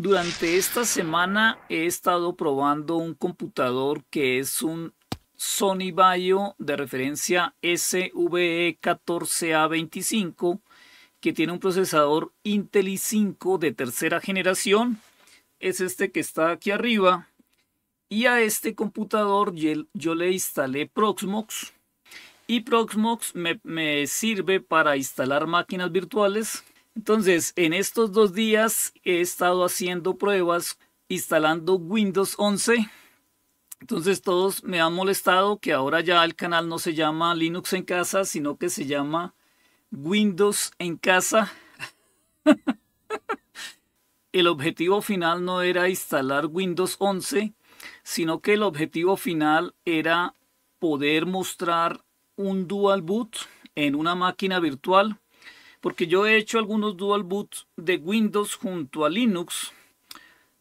Durante esta semana he estado probando un computador que es un Sony Vaio de referencia SVE14A25 e que tiene un procesador Intel i5 de tercera generación. Es este que está aquí arriba. Y a este computador yo le instalé Proxmox. Y Proxmox me sirve para instalar máquinas virtuales entonces, en estos dos días he estado haciendo pruebas instalando Windows 11. Entonces todos me han molestado que ahora ya el canal no se llama Linux en casa, sino que se llama Windows en casa. el objetivo final no era instalar Windows 11, sino que el objetivo final era poder mostrar un dual boot en una máquina virtual porque yo he hecho algunos dual boot de Windows junto a Linux,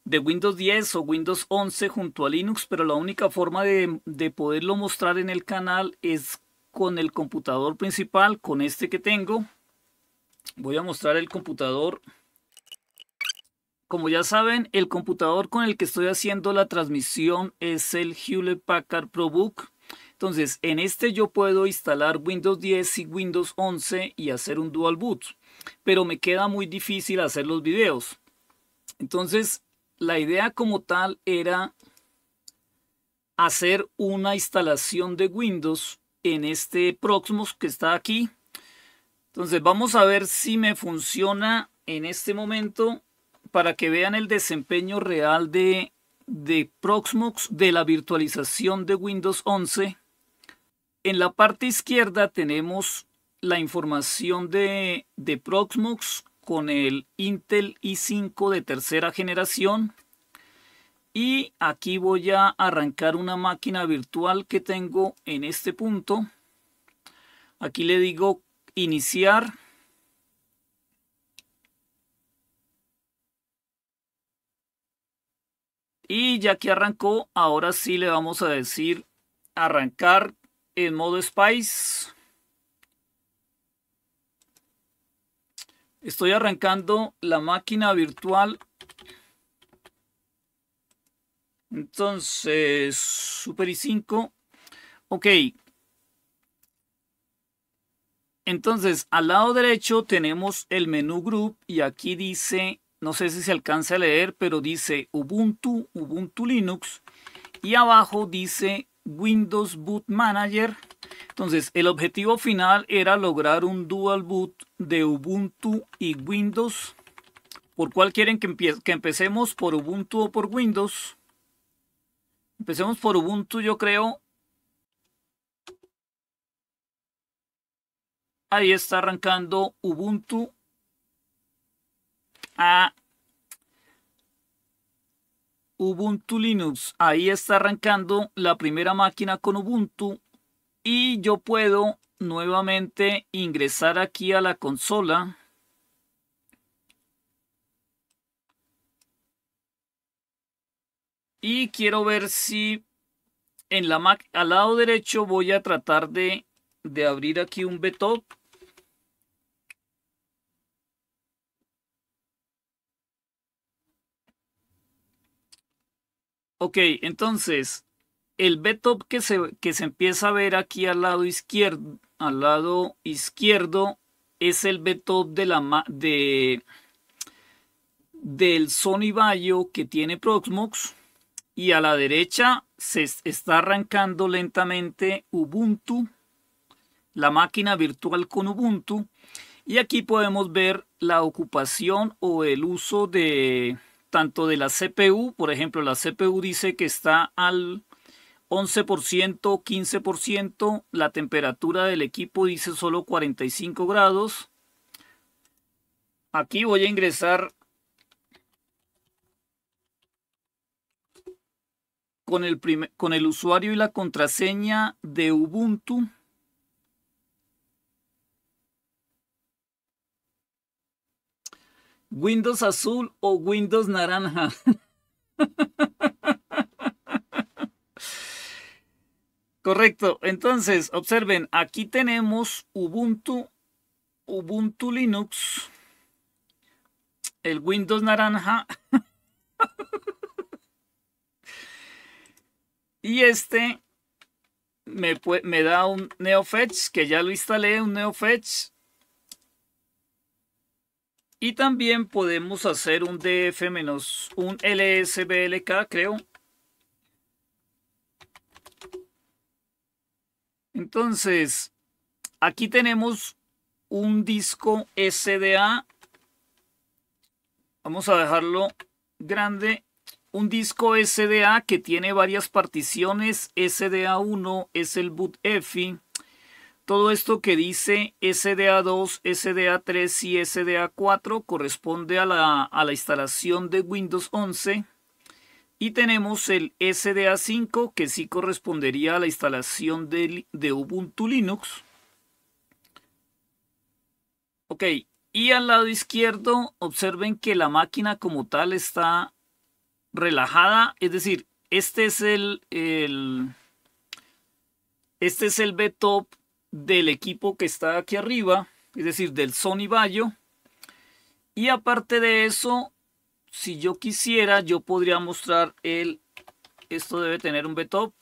de Windows 10 o Windows 11 junto a Linux, pero la única forma de, de poderlo mostrar en el canal es con el computador principal, con este que tengo. Voy a mostrar el computador. Como ya saben, el computador con el que estoy haciendo la transmisión es el Hewlett Packard ProBook entonces, en este yo puedo instalar Windows 10 y Windows 11 y hacer un dual boot, pero me queda muy difícil hacer los videos. Entonces, la idea como tal era hacer una instalación de Windows en este Proxmox que está aquí. Entonces vamos a ver si me funciona en este momento para que vean el desempeño real de, de Proxmox de la virtualización de Windows 11. En la parte izquierda tenemos la información de, Proxmox con el Intel i5 de tercera generación. Y aquí voy a arrancar una máquina virtual que tengo en este punto. Aquí le digo iniciar. Y ya que arrancó, ahora sí le vamos a decir arrancar en modo Spice. Estoy arrancando la máquina virtual. Entonces, Super y 5 Ok. Entonces, al lado derecho tenemos el menú group y aquí dice, no sé si se alcanza a leer, pero dice Ubuntu, Ubuntu Linux. Y abajo dice Windows Boot Manager. Entonces, el objetivo final era lograr un dual boot de Ubuntu y Windows. ¿Por cuál quieren que, que empecemos? ¿Por Ubuntu o por Windows? Empecemos por Ubuntu, yo creo. Ahí está arrancando Ubuntu. Ah, Ubuntu Linux. Ahí está arrancando la primera máquina con Ubuntu. Y yo puedo nuevamente ingresar aquí a la consola. Y quiero ver si en la Mac, al lado derecho voy a tratar de, de abrir aquí un BTOP Ok, entonces, el b que se, que se empieza a ver aquí al lado izquierdo, al lado izquierdo es el b de la, de, del Sony Vaio que tiene Proxmox y a la derecha se está arrancando lentamente Ubuntu, la máquina virtual con Ubuntu. Y aquí podemos ver la ocupación o el uso de tanto de la CPU, por ejemplo, la CPU dice que está al 11%, 15%, la temperatura del equipo dice solo 45 grados. Aquí voy a ingresar con el, con el usuario y la contraseña de Ubuntu. Windows azul o Windows naranja. Correcto. Entonces, observen, aquí tenemos Ubuntu, Ubuntu Linux, el Windows naranja y este me, me da un NeoFetch, que ya lo instalé, un NeoFetch y también podemos hacer un df menos un lsblk, creo. Entonces, aquí tenemos un disco SDA. Vamos a dejarlo grande. Un disco SDA que tiene varias particiones. SDA1 es el boot EFI. Todo esto que dice SDA2, SDA3 y SDA4 corresponde a la, a la instalación de Windows 11 y tenemos el SDA5 que sí correspondería a la instalación de, de, Ubuntu Linux. Ok, y al lado izquierdo observen que la máquina como tal está relajada, es decir, este es el, el este es el del equipo que está aquí arriba, es decir, del Sony Bayo. Y aparte de eso, si yo quisiera, yo podría mostrar el... Esto debe tener un B-top.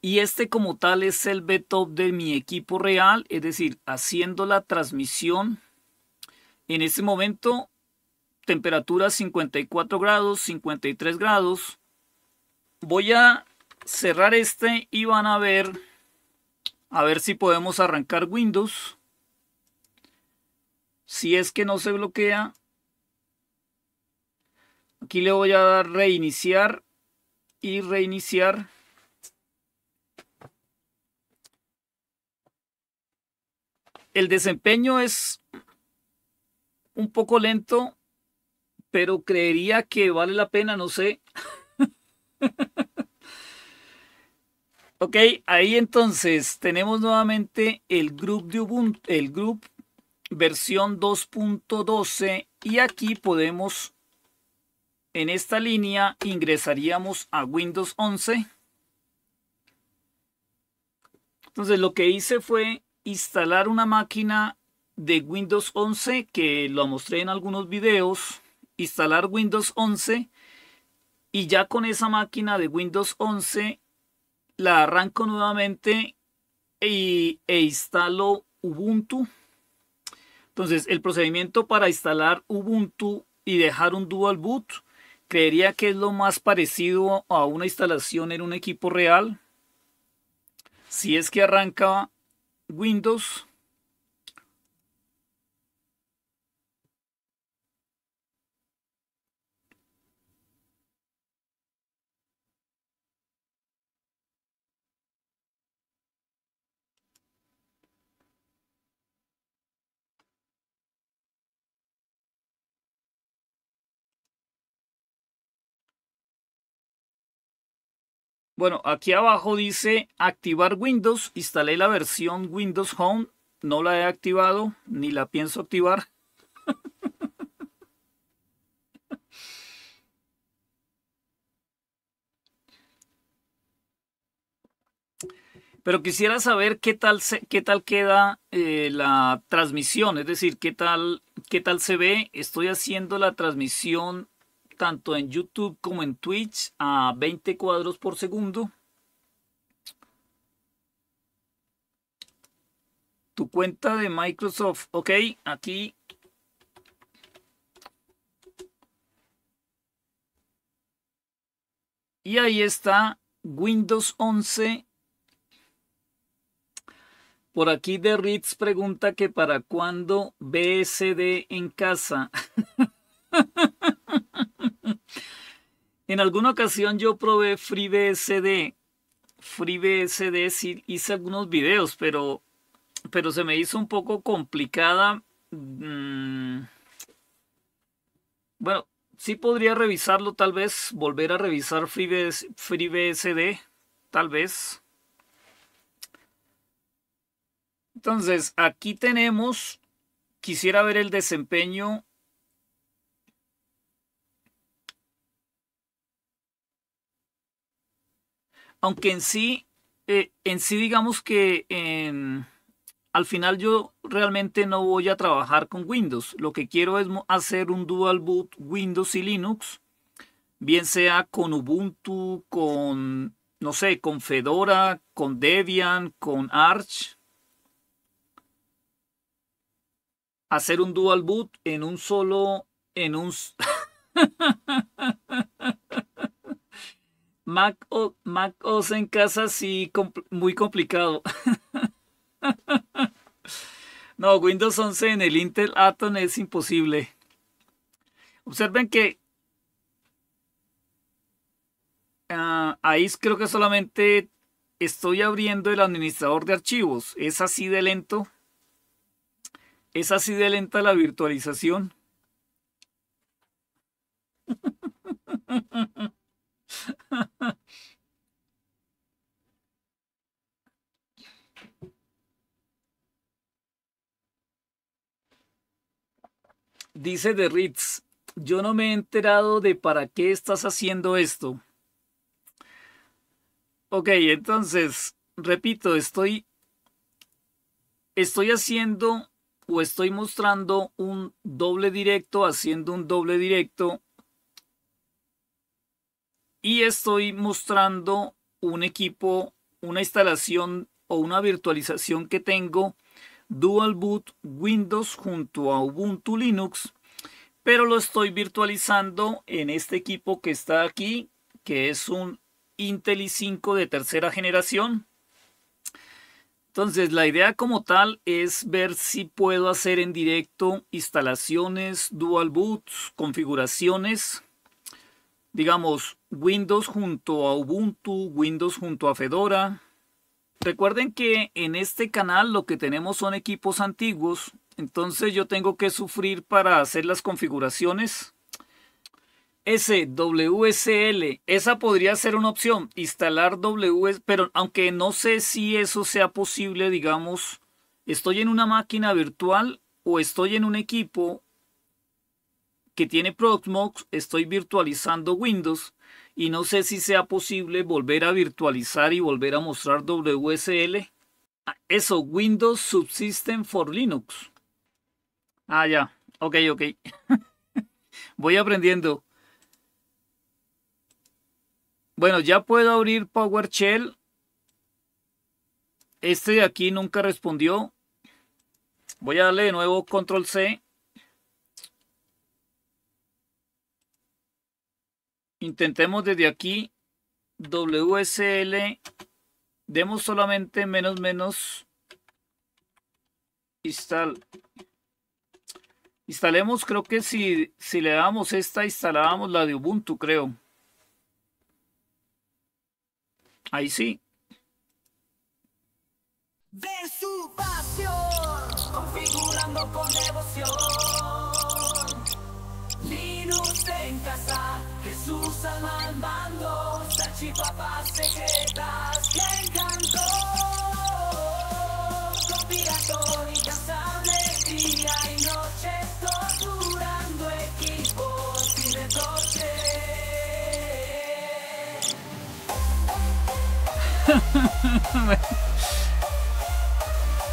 Y este como tal es el b de mi equipo real, es decir, haciendo la transmisión. En este momento, temperatura 54 grados, 53 grados. Voy a cerrar este y van a ver a ver si podemos arrancar Windows. Si es que no se bloquea. Aquí le voy a dar reiniciar y reiniciar. El desempeño es un poco lento, pero creería que vale la pena, no sé. Ok, ahí entonces tenemos nuevamente el group de Ubuntu, el grupo versión 2.12 y aquí podemos, en esta línea ingresaríamos a Windows 11. Entonces lo que hice fue instalar una máquina de Windows 11 que lo mostré en algunos videos, instalar Windows 11 y ya con esa máquina de Windows 11 la arranco nuevamente e instalo Ubuntu. Entonces, el procedimiento para instalar Ubuntu y dejar un dual boot, creería que es lo más parecido a una instalación en un equipo real. Si es que arranca Windows, Bueno, aquí abajo dice activar Windows. Instalé la versión Windows Home. No la he activado ni la pienso activar. Pero quisiera saber qué tal, qué tal queda eh, la transmisión, es decir, qué tal, qué tal se ve. Estoy haciendo la transmisión tanto en YouTube como en Twitch a 20 cuadros por segundo. Tu cuenta de Microsoft. Ok, aquí Y ahí está Windows 11. Por aquí de Ritz pregunta que para cuándo BSD en casa. En alguna ocasión yo probé FreeBSD. FreeBSD sí hice algunos videos, pero, pero se me hizo un poco complicada. Mm. Bueno, sí podría revisarlo tal vez, volver a revisar FreeBSD, tal vez. Entonces, aquí tenemos, quisiera ver el desempeño Aunque en sí, eh, en sí digamos que em, al final yo realmente no voy a trabajar con Windows. Lo que quiero es hacer un dual boot Windows y Linux, bien sea con Ubuntu, con, no sé, con Fedora, con Debian, con Arch, hacer un dual boot en un solo en un Mac, o, Mac OS en casa sí, muy complicado. no, Windows 11 en el Intel Atom es imposible. Observen que ah, ahí creo que solamente estoy abriendo el administrador de archivos. Es así de lento. Es así de lenta la virtualización. Dice de Ritz, yo no me he enterado de para qué estás haciendo esto. Ok, entonces, repito, estoy, estoy haciendo o estoy mostrando un doble directo, haciendo un doble directo y estoy mostrando un equipo, una instalación o una virtualización que tengo Dual Boot Windows junto a Ubuntu Linux, pero lo estoy virtualizando en este equipo que está aquí, que es un Intel i5 de tercera generación. Entonces, la idea como tal es ver si puedo hacer en directo instalaciones, dual boots, configuraciones digamos, Windows junto a Ubuntu, Windows junto a Fedora. Recuerden que en este canal lo que tenemos son equipos antiguos, entonces yo tengo que sufrir para hacer las configuraciones. SWSL, esa podría ser una opción, instalar WSL pero aunque no sé si eso sea posible, digamos, estoy en una máquina virtual o estoy en un equipo que tiene Proxmox estoy virtualizando Windows y no sé si sea posible volver a virtualizar y volver a mostrar WSL. Ah, eso, Windows Subsystem for Linux. Ah, ya. Ok, ok. Voy aprendiendo. Bueno, ya puedo abrir PowerShell. Este de aquí nunca respondió. Voy a darle de nuevo control C. Intentemos desde aquí WSL. Demos solamente menos menos Instal Instalemos, creo que si, si le damos esta, instalábamos la de Ubuntu, creo. Ahí sí. De su pasión, configurando con devoción. Linux en casa sus al mando! mando, salchipapas secretas que encantó. Conspiratónicas hables día y noche, torturando equipos sin retoche!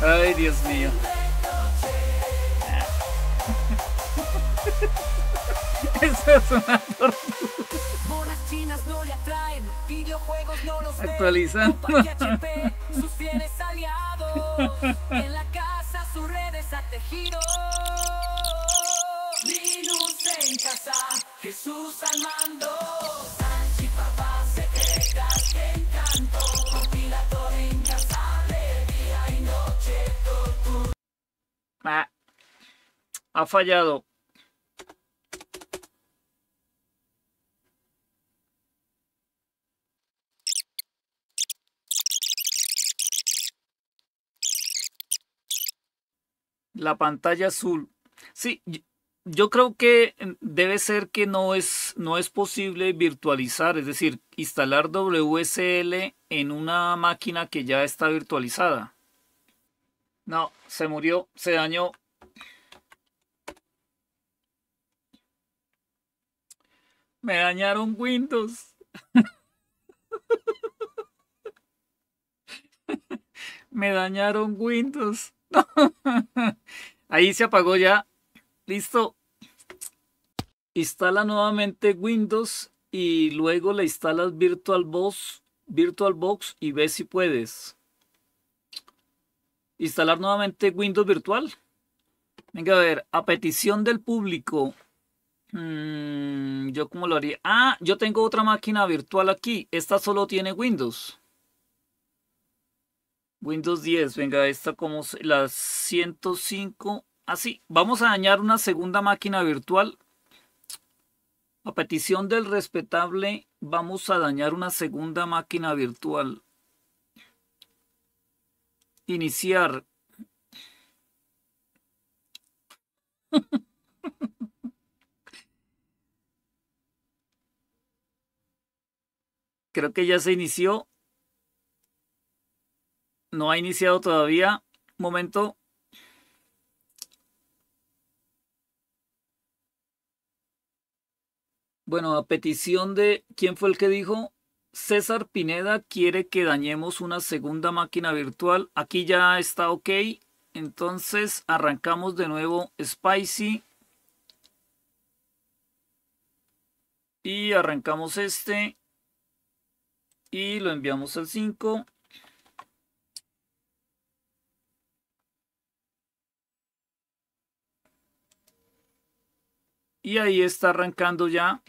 Ay, Dios mío. Eso es una chinas no le atraen, videojuegos no los Actualizando. sus fieles aliados. En la casa sus redes ha tejido. Linux en casa, Jesús al mando. Sanchi papá se queda que encanto Compilador incansable, día y noche. Tortura. Ah, ha fallado. la pantalla azul. Sí, yo creo que mm, debe ser que no es, no es posible virtualizar, es decir, instalar WSL en una máquina que ya está virtualizada. No, se murió, se dañó. Me dañaron Windows. Me dañaron Windows. Ahí se apagó ya. Listo. Instala nuevamente Windows y luego le instalas VirtualBox, VirtualBox y ves si puedes. Instalar nuevamente Windows Virtual. Venga a ver, a petición del público. Mm, yo como lo haría. Ah, yo tengo otra máquina virtual aquí. Esta solo tiene Windows. Windows 10, venga, esta como la 105. Así, ah, vamos a dañar una segunda máquina virtual. A petición del respetable, vamos a dañar una segunda máquina virtual. Iniciar. Creo que ya se inició. No ha iniciado todavía. momento. Bueno, a petición de, ¿quién fue el que dijo? César Pineda quiere que dañemos una segunda máquina virtual. Aquí ya está ok. Entonces arrancamos de nuevo Spicy. Y arrancamos este. Y lo enviamos al 5. Y ahí está arrancando ya.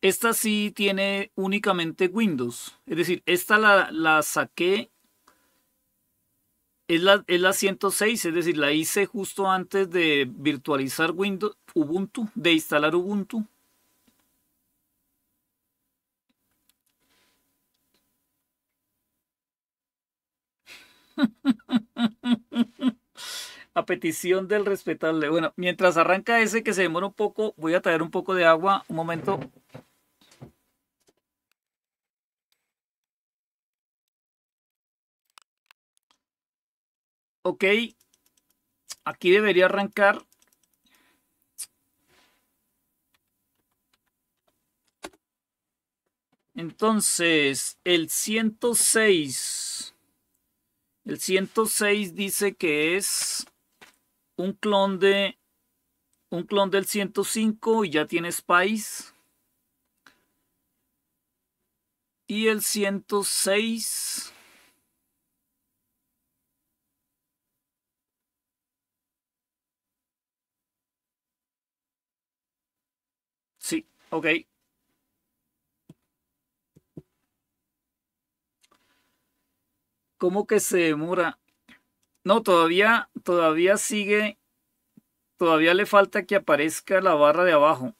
Esta sí tiene únicamente Windows. Es decir, esta la, la saqué. Es la, es la 106, es decir, la hice justo antes de virtualizar Windows Ubuntu, de instalar Ubuntu. a petición del respetable. Bueno, mientras arranca ese que se demora un poco, voy a traer un poco de agua. Un momento. Ok. Aquí debería arrancar. Entonces, el 106. El 106 dice que es un clon de un clon del 105 y ya tiene Spice. Y el 106 Sí, ok. ¿Cómo que se demora? No, todavía, todavía sigue, todavía le falta que aparezca la barra de abajo.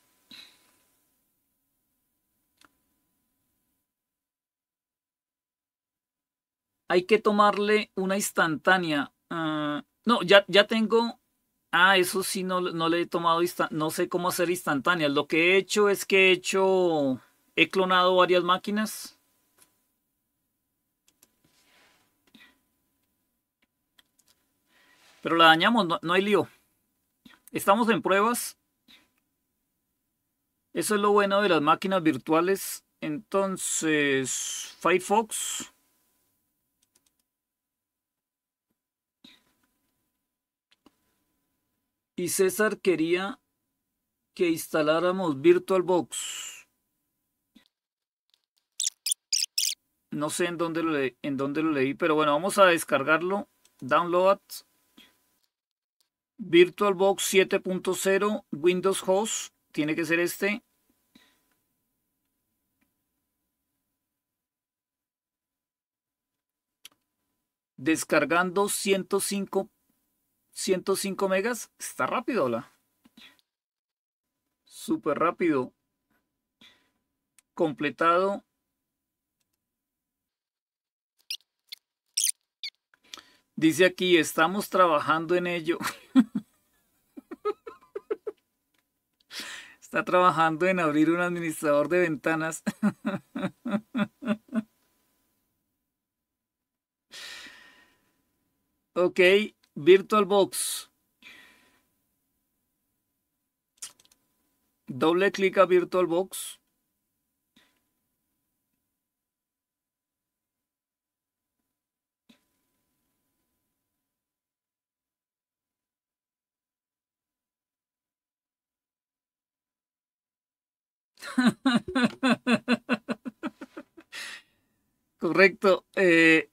Hay que tomarle una instantánea. Ah, no, ya, ya tengo Ah, eso sí, no, no le he tomado, no sé cómo hacer instantánea. Lo que he hecho es que he hecho, he clonado varias máquinas Pero la dañamos, no, hay lío. Estamos en pruebas. Eso es lo bueno de las máquinas virtuales. Entonces, Firefox. Y César quería que instaláramos VirtualBox. No sé en dónde lo, en dónde lo leí, pero bueno, vamos a descargarlo. Download. VirtualBox 7.0 Windows Host, tiene que ser este. Descargando 105, 105 megas. Está rápido, hola. Súper rápido. Completado Dice aquí, estamos trabajando en ello. Está trabajando en abrir un administrador de ventanas. ok, VirtualBox. Doble clic a VirtualBox. Correcto. Eh,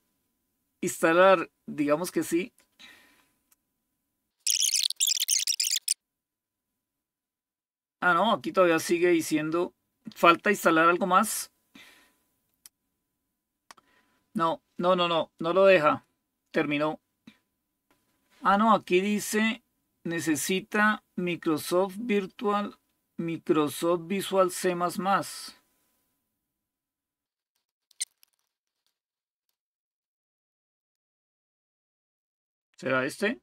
instalar, digamos que sí. Ah, no, aquí todavía sigue diciendo, falta instalar algo más. No, no, no, no, no lo deja. Terminó. Ah, no, aquí dice, necesita Microsoft Virtual Microsoft Visual C++. ¿Será este?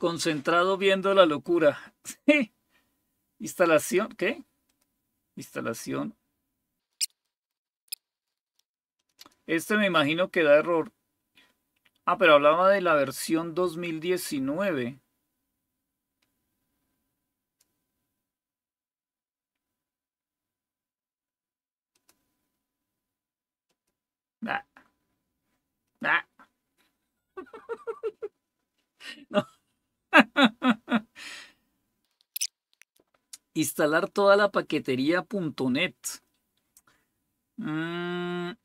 Concentrado viendo la locura. Instalación, ¿qué? Instalación. Este me imagino que da error. Ah, pero hablaba de la versión 2019. mil diecinueve. Ah. Ah. Instalar toda la paquetería paquetería.net. Mm.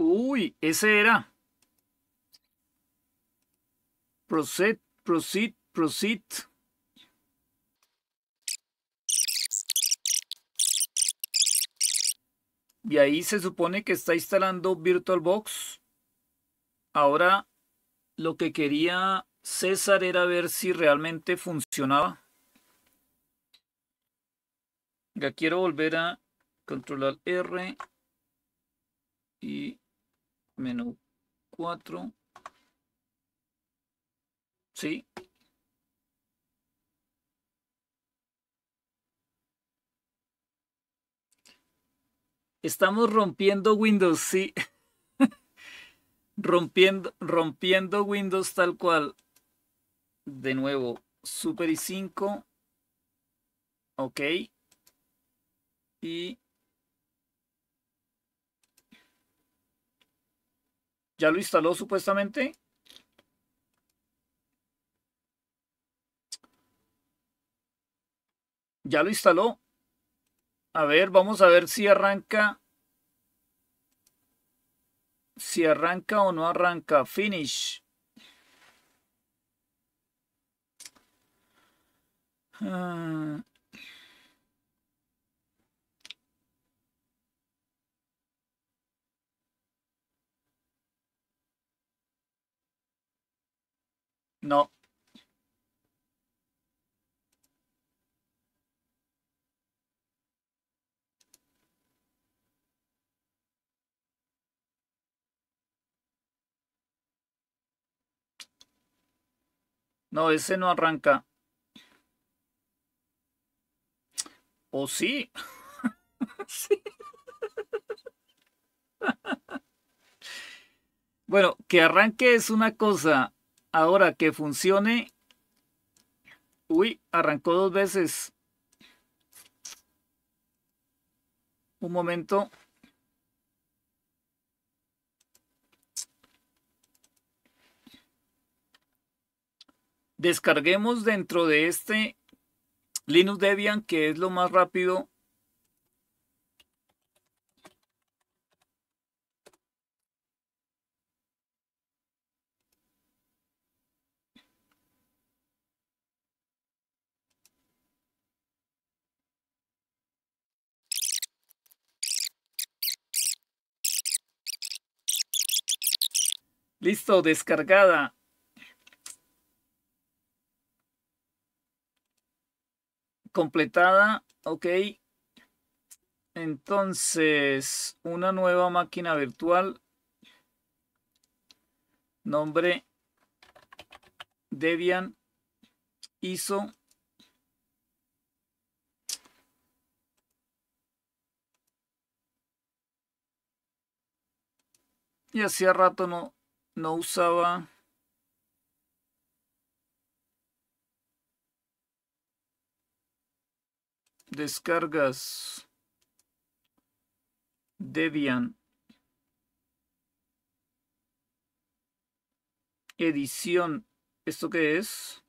Uy, ese era. Proceed, proceed, proceed. Y ahí se supone que está instalando VirtualBox. Ahora lo que quería César era ver si realmente funcionaba. Ya quiero volver a controlar R y Menú 4. Sí. Estamos rompiendo Windows, sí. rompiendo, rompiendo Windows tal cual. De nuevo, Super y 5 Ok. Y ¿Ya lo instaló supuestamente? Ya lo instaló. A ver, vamos a ver si arranca. Si arranca o no arranca. Finish. Ah... No. No, ese no arranca. ¿O sí. bueno, que arranque es una cosa, Ahora que funcione. Uy, arrancó dos veces. Un momento. Descarguemos dentro de este Linux Debian, que es lo más rápido Listo, descargada. Completada, ok. Entonces, una nueva máquina virtual. Nombre Debian ISO y hacía rato no no usaba descargas Debian edición esto qué es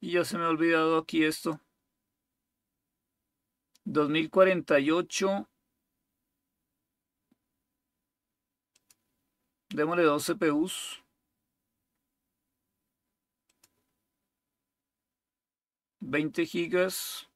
Y ya se me ha olvidado aquí esto. 2048. Démosle dos CPUs. 20 gigas.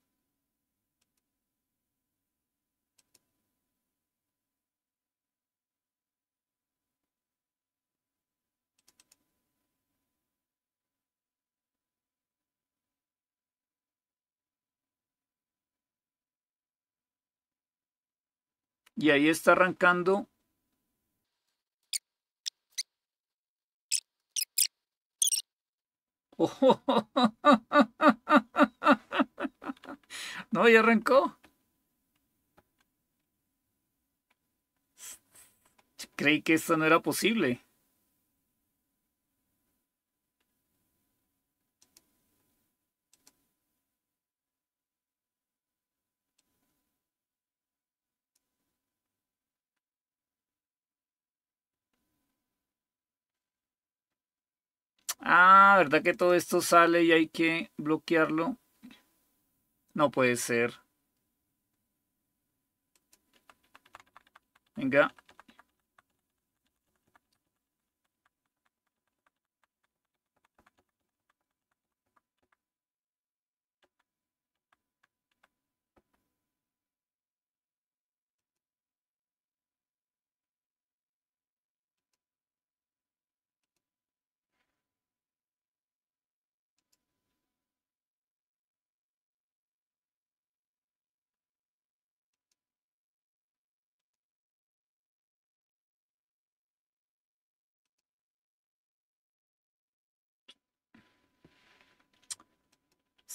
Y ahí está arrancando. No, ya arrancó. Creí que esto no era posible. Ah, ¿verdad que todo esto sale y hay que bloquearlo? No puede ser. Venga.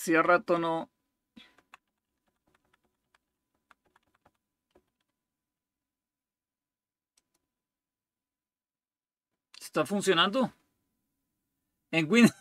Hacía rato no. ¿Está funcionando? En Windows.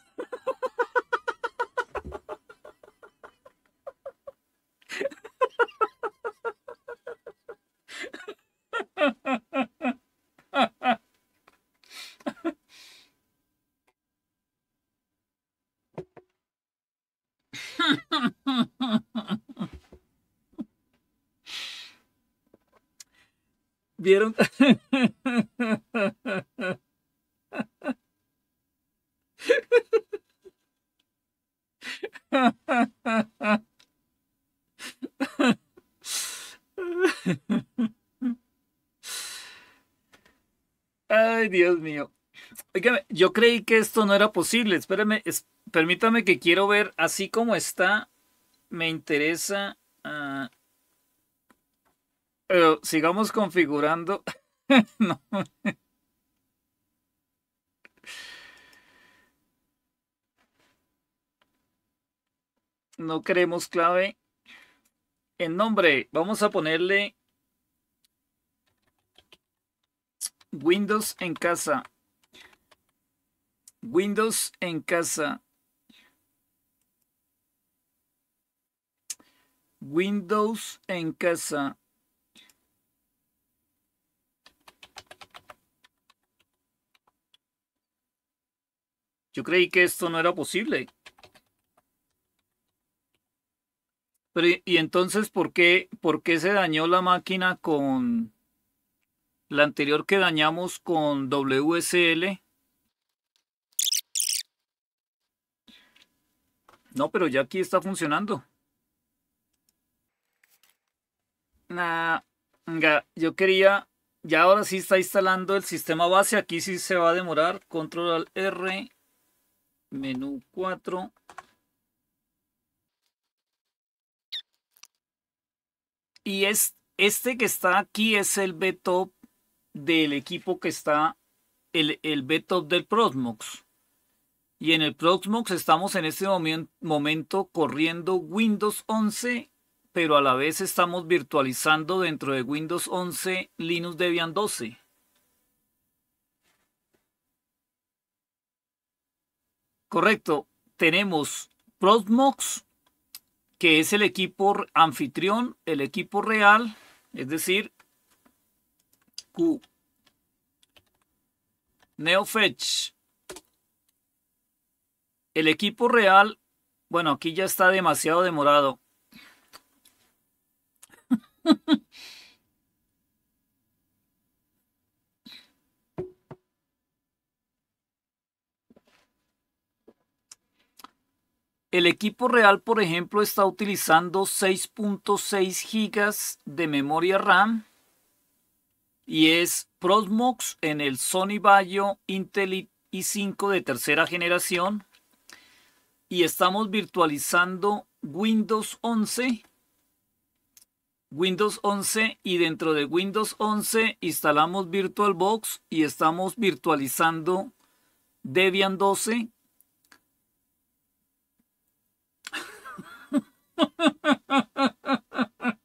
creí que esto no era posible. Espérame, permítame que quiero ver así como está. Me interesa. pero ah, eh, sigamos configurando. no. creemos clave. En nombre, vamos a ponerle Windows en casa. Windows en casa. Windows en casa. Yo creí que esto no era posible. Pero, y entonces, ¿por qué, ¿por qué se dañó la máquina con la anterior que dañamos con WSL? No, pero ya aquí está funcionando. Nah, yo quería... Ya ahora sí está instalando el sistema base. Aquí sí se va a demorar. Control R. Menú 4. Y es, este que está aquí es el top del equipo que está... El, el top del Proxmox. Y en el Proxmox estamos en este momento corriendo Windows 11, pero a la vez estamos virtualizando dentro de Windows 11 Linux Debian 12. Correcto, tenemos Proxmox, que es el equipo anfitrión, el equipo real, es decir, Q. NeoFetch el equipo real, bueno, aquí ya está demasiado demorado. El equipo real, por ejemplo, está utilizando 6.6 gigas de memoria RAM y es Prosmox en el Sony Vaio Intel i5 de tercera generación y estamos virtualizando Windows 11. Windows 11 y dentro de Windows 11 instalamos VirtualBox y estamos virtualizando Debian 12.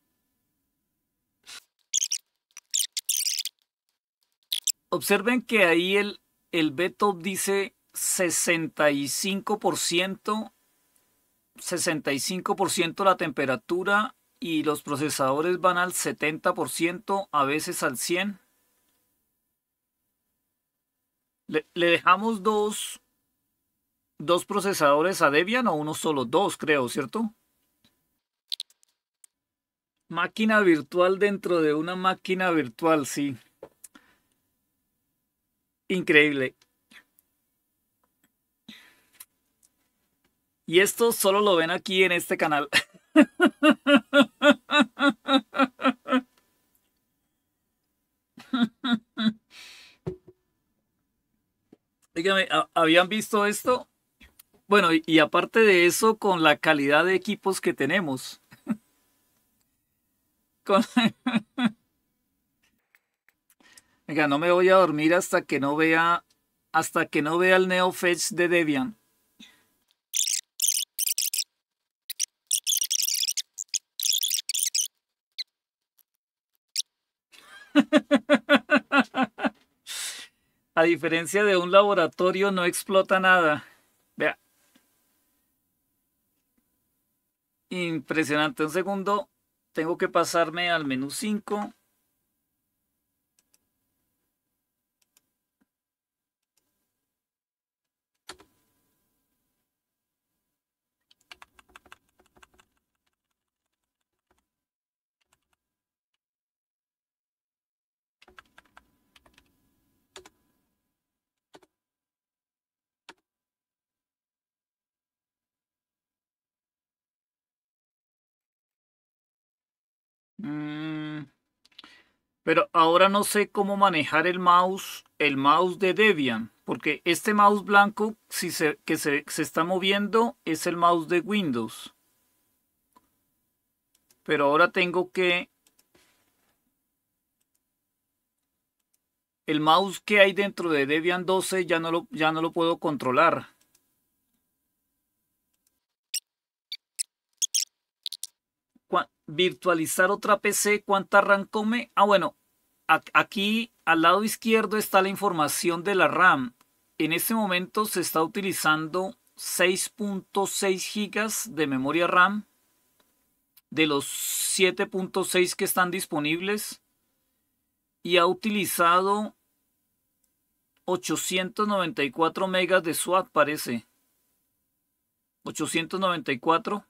Observen que ahí el, el BTOP dice 65%, 65% la temperatura y los procesadores van al 70%, a veces al 100%. Le, dejamos dos, dos procesadores a Debian o uno solo, dos creo, ¿cierto? Máquina virtual dentro de una máquina virtual, sí. Increíble. Y esto solo lo ven aquí en este canal. Dígame, ¿habían visto esto? Bueno, y, aparte de eso, con la calidad de equipos que tenemos. Venga, no me voy a dormir hasta que no vea hasta que no vea el NeoFetch de Debian. A diferencia de un laboratorio, no explota nada. Vea. Impresionante. Un segundo. Tengo que pasarme al menú 5. pero ahora no sé cómo manejar el mouse, el mouse de Debian, porque este mouse blanco que se, está moviendo es el mouse de Windows. Pero ahora tengo que... El mouse que hay dentro de Debian 12 ya no lo, ya no lo puedo controlar. virtualizar otra PC, ¿cuánta RAM come? Ah, bueno, aquí al lado izquierdo está la información de la RAM. En este momento se está utilizando 6.6 gigas de memoria RAM de los 7.6 que están disponibles y ha utilizado 894 megas de swap, parece 894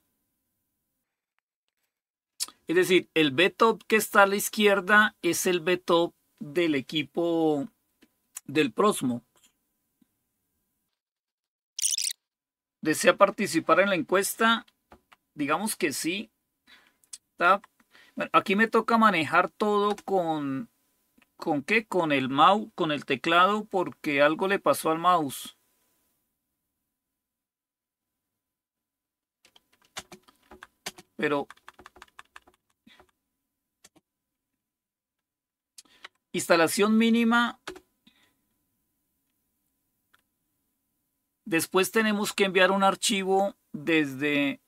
es decir, el B-top que está a la izquierda es el B-top del equipo del PROSMO. ¿Desea participar en la encuesta? Digamos que sí. aquí me toca manejar todo con... ¿Con qué? Con el mouse, con el teclado, porque algo le pasó al mouse. Pero Instalación mínima. Después tenemos que enviar un archivo desde...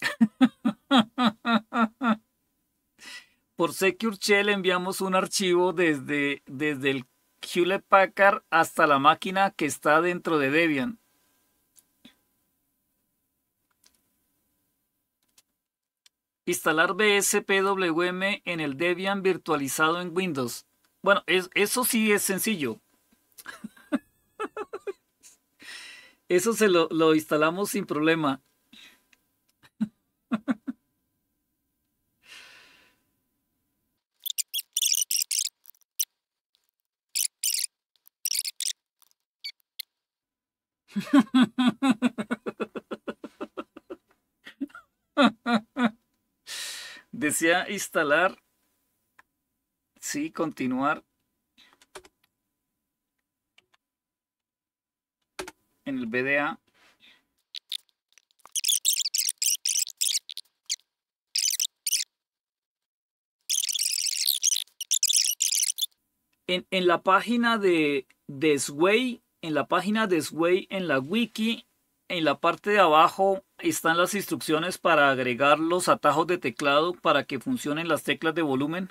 Por Secure Shell enviamos un archivo desde, desde el Hewlett Packard hasta la máquina que está dentro de Debian. Instalar BSPWM en el Debian virtualizado en Windows. Bueno, es, eso sí es sencillo. eso se lo, lo instalamos sin problema. Decía instalar Sí, continuar. En el BDA. En, en, la página de, de Sway, en la página de Sway, en la wiki, en la parte de abajo están las instrucciones para agregar los atajos de teclado para que funcionen las teclas de volumen.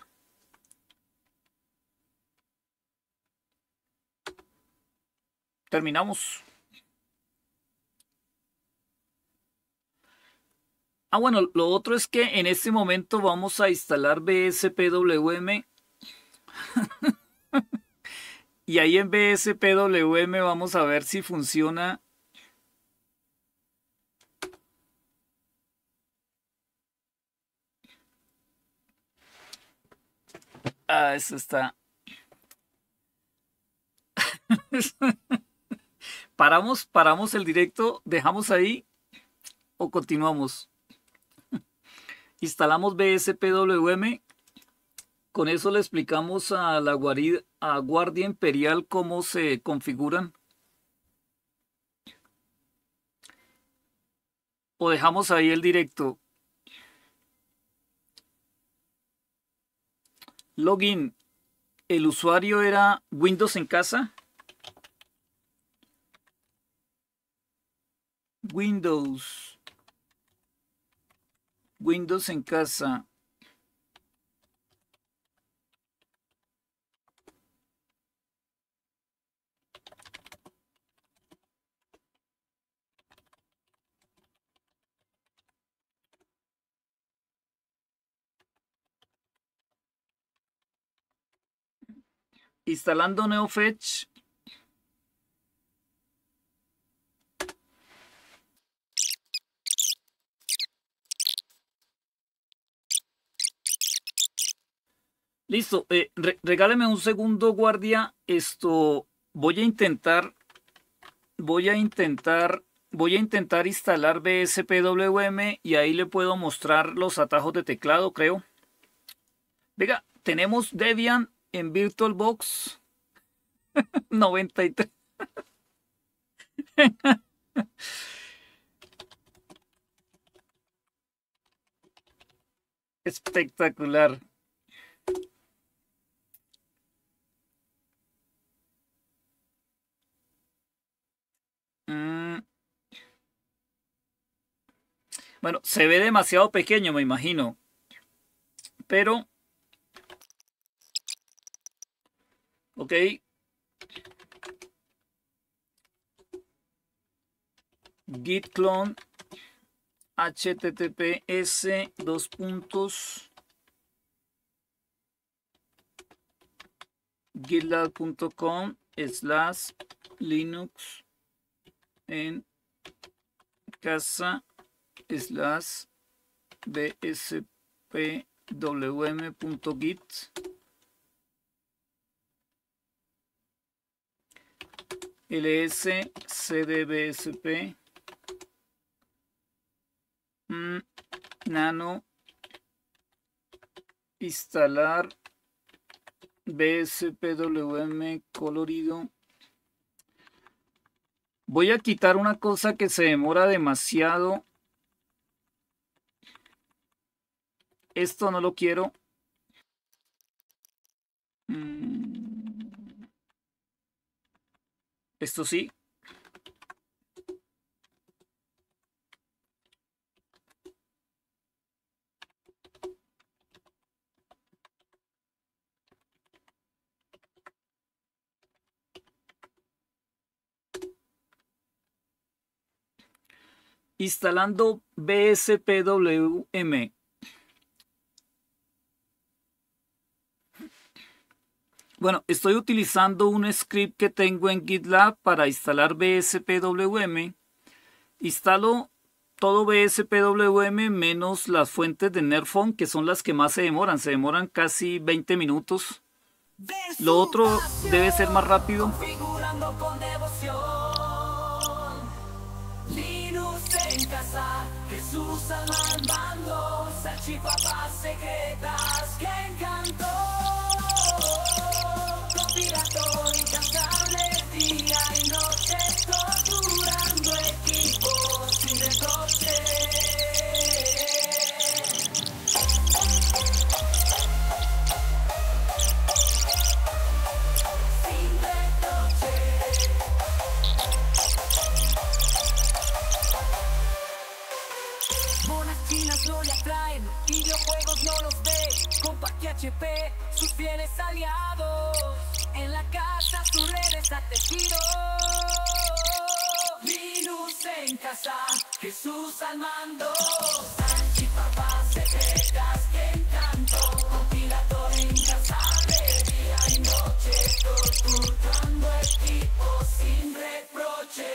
terminamos. Ah, bueno, lo otro es que en este momento vamos a instalar BSPWM. y ahí en BSPWM vamos a ver si funciona. Ah, eso está. ¿Paramos, paramos el directo, dejamos ahí o continuamos? Instalamos BSPWM. Con eso le explicamos a la a Guardia Imperial cómo se configuran. O dejamos ahí el directo. Login. El usuario era Windows en casa. Windows. Windows en casa. Instalando NeoFetch. Listo, eh, regáleme un segundo, guardia. Esto voy a intentar, voy a intentar, voy a intentar instalar BSPWM y ahí le puedo mostrar los atajos de teclado, creo. Venga, tenemos Debian en VirtualBox 93. Espectacular. Mm. Bueno, se ve demasiado pequeño, me imagino. Pero... Ok. Git clone https dos puntos es slash linux en casa slash git ls cd bsp mm, nano instalar bspwm colorido Voy a quitar una cosa que se demora demasiado. Esto no lo quiero. Mm. Esto sí. instalando BSPWM. Bueno, estoy utilizando un script que tengo en GitLab para instalar BSPWM. Instalo todo BSPWM menos las fuentes de Nerfon, que son las que más se demoran. Se demoran casi 20 minutos. Lo otro debe ser más rápido. usan al salchipapas secretas que encantó. HP, sus bienes aliados. En la casa sus redes ha Virus en casa, Jesús al mando. Sanchi, papá se pegas que encanto, Compilador en casa, día y noche. Torturando equipo sin reproche.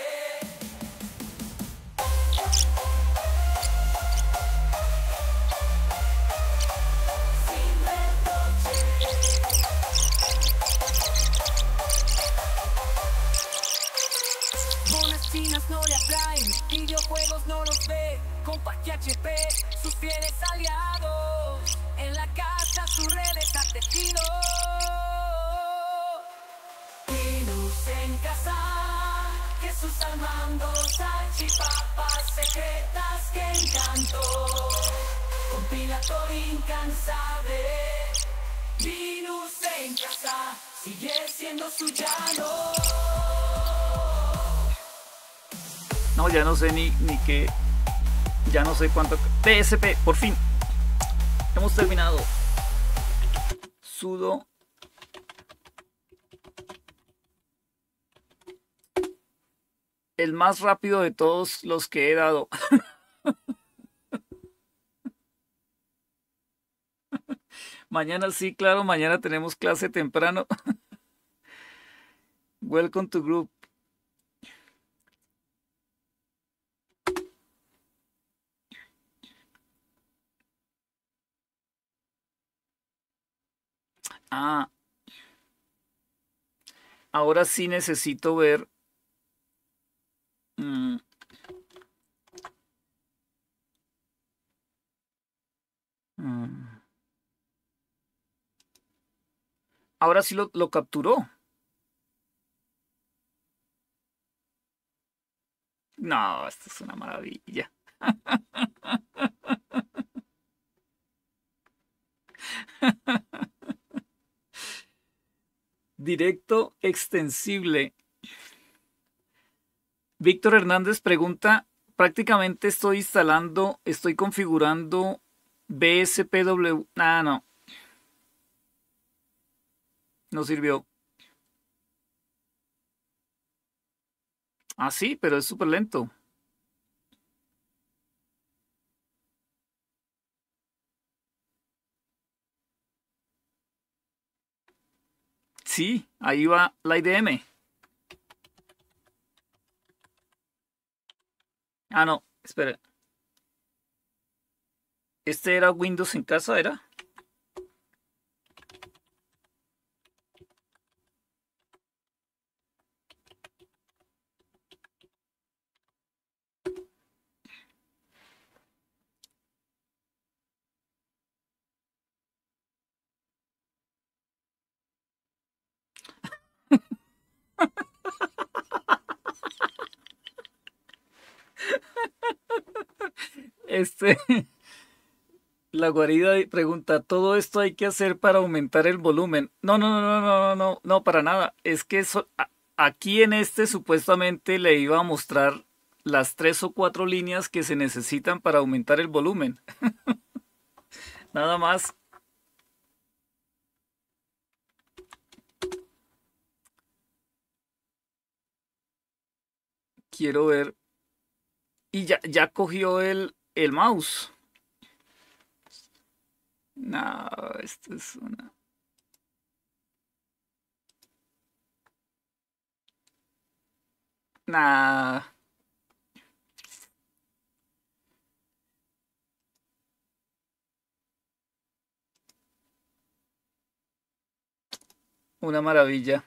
videojuegos no los ve, con HP, sus fieles aliados, en la casa su red está tejido. Vinus en casa, Jesús armando salchipapas secretas que encantó, compilador incansable, vinus en casa, sigue siendo su llano. No, ya no sé ni, ni qué. Ya no sé cuánto. PSP, por fin. Hemos terminado. Sudo. El más rápido de todos los que he dado. mañana sí, claro, mañana tenemos clase temprano. Welcome to group. Ah. Ahora sí necesito ver. Mm, mm. Ahora sí lo, lo capturó. No, esto es una maravilla. directo extensible. Víctor Hernández pregunta, prácticamente estoy instalando, estoy configurando BSPW. Ah, no. No sirvió. Ah, sí, pero es súper lento. Sí, ahí va la IDM. Ah, no, espera. Este era Windows en casa, ¿era? Este. La guarida pregunta, ¿todo esto hay que hacer para aumentar el volumen? No, no, no, no, no, no, no, para nada. Es que aquí en este supuestamente le iba a mostrar las tres o cuatro líneas que se necesitan para aumentar el volumen. nada más. Quiero ver. Y ya, ya cogió el, el mouse. No, esto es una... No Una maravilla.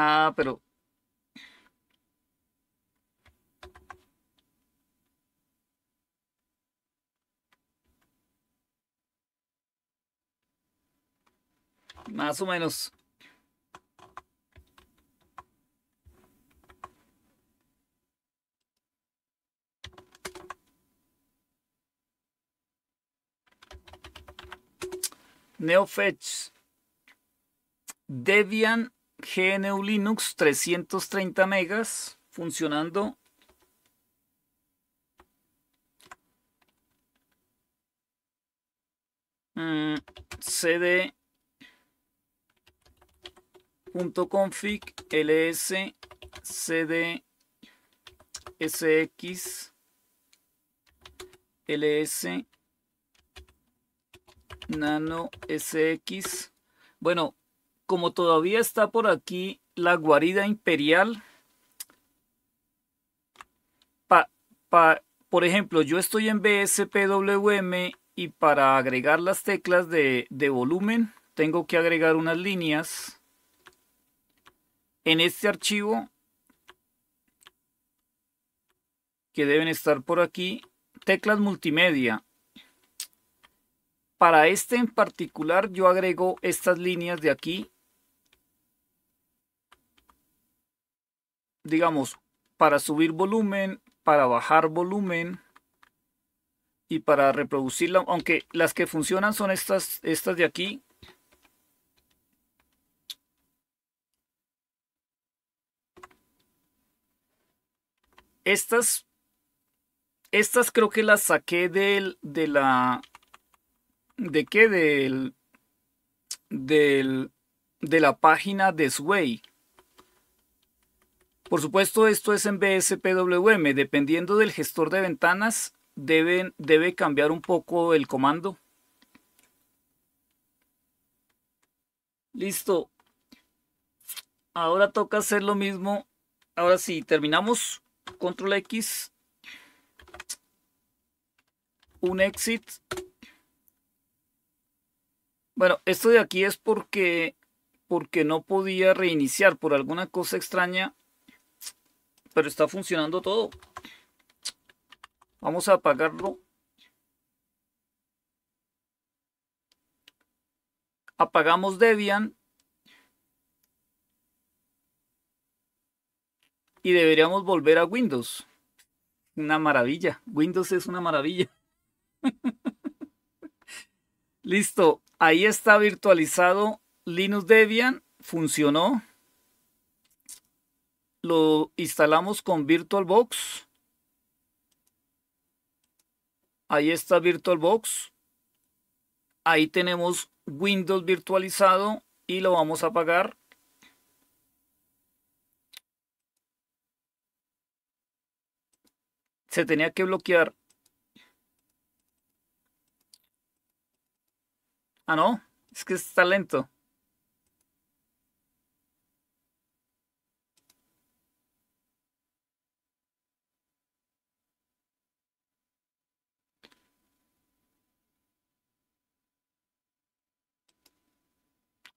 Ah, pero... Más o menos. Neofetch. Debian GNU Linux 330 megas funcionando. Mm, cd cd .config ls cd sx ls nano sx bueno como todavía está por aquí la guarida imperial, por ejemplo, yo estoy en BSPWM y para agregar las teclas de, de volumen tengo que agregar unas líneas. En este archivo, que deben estar por aquí, teclas multimedia, para este en particular yo agrego estas líneas de aquí digamos, para subir volumen, para bajar volumen y para reproducirla, aunque las que funcionan son estas, estas de aquí. Estas, estas creo que las saqué del, de la, ¿de qué? Del, del, de la página de Sway. Por supuesto, esto es en BSPWM. Dependiendo del gestor de ventanas, debe cambiar un poco el comando. Listo. Ahora toca hacer lo mismo. Ahora sí, terminamos. Control X. Un exit. Bueno, esto de aquí es porque, porque no podía reiniciar. Por alguna cosa extraña pero está funcionando todo. Vamos a apagarlo. Apagamos Debian. Y deberíamos volver a Windows. Una maravilla. Windows es una maravilla. Listo. Ahí está virtualizado Linux Debian. Funcionó lo instalamos con VirtualBox. Ahí está VirtualBox. Ahí tenemos Windows virtualizado y lo vamos a apagar. Se tenía que bloquear. Ah, no, es que está lento.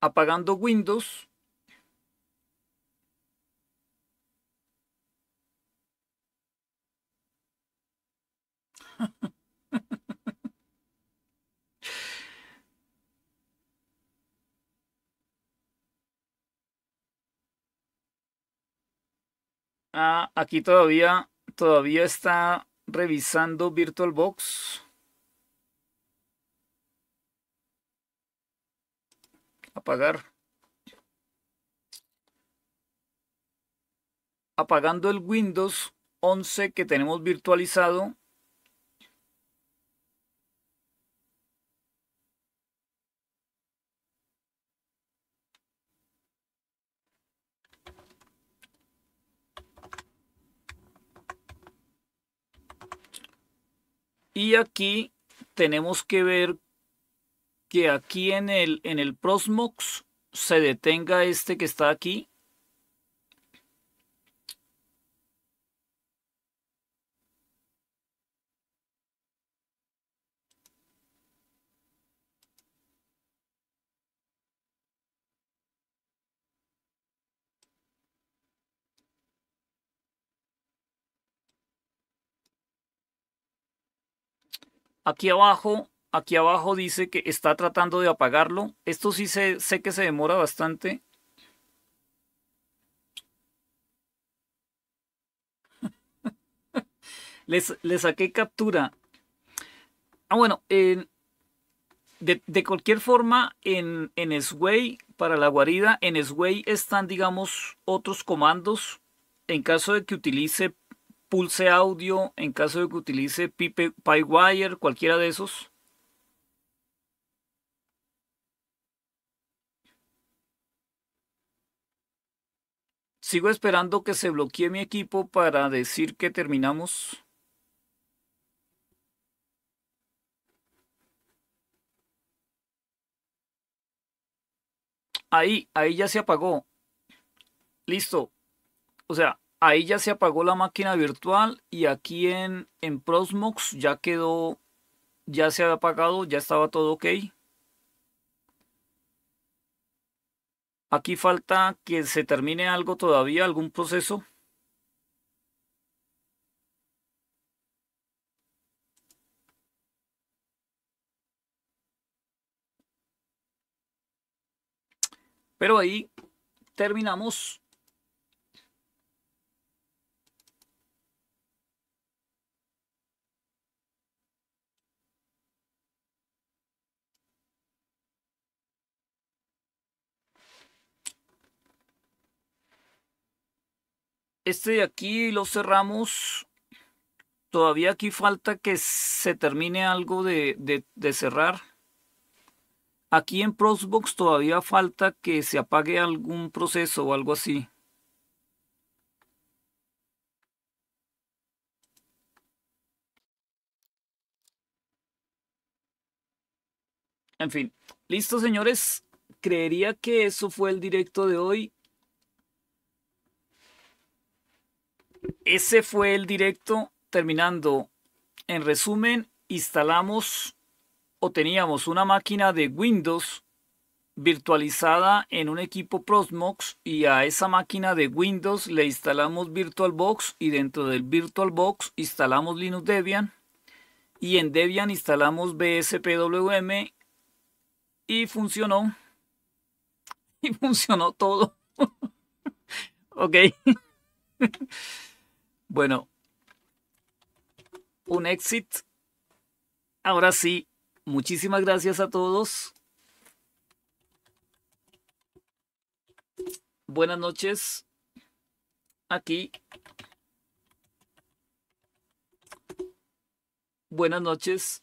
apagando Windows. ah, aquí todavía, todavía está revisando VirtualBox. apagar. Apagando el Windows 11 que tenemos virtualizado. Y aquí tenemos que ver que aquí en el, en el Prosmox se detenga este que está aquí. Aquí abajo aquí abajo dice que está tratando de apagarlo. Esto sí sé, que se demora bastante. Le saqué captura. Ah, bueno, de, cualquier forma, en, Sway, para la guarida, en Sway están, digamos, otros comandos. En caso de que utilice Pulse Audio, en caso de que utilice pipe, wire cualquiera de esos, Sigo esperando que se bloquee mi equipo para decir que terminamos. Ahí, ahí ya se apagó. Listo. O sea, ahí ya se apagó la máquina virtual y aquí en, en Prosmox ya quedó, ya se ha apagado, ya estaba todo ok. Aquí falta que se termine algo todavía, algún proceso. Pero ahí terminamos Este de aquí lo cerramos. Todavía aquí falta que se termine algo de, cerrar. Aquí en Proxbox todavía falta que se apague algún proceso o algo así. En fin, listo señores, creería que eso fue el directo de hoy. Ese fue el directo terminando. En resumen, instalamos o teníamos una máquina de Windows virtualizada en un equipo Proxmox y a esa máquina de Windows le instalamos VirtualBox y dentro del VirtualBox instalamos Linux Debian y en Debian instalamos BSPWM y funcionó. Y funcionó todo. ok. Bueno, un exit. Ahora sí, muchísimas gracias a todos. Buenas noches. Aquí. Buenas noches.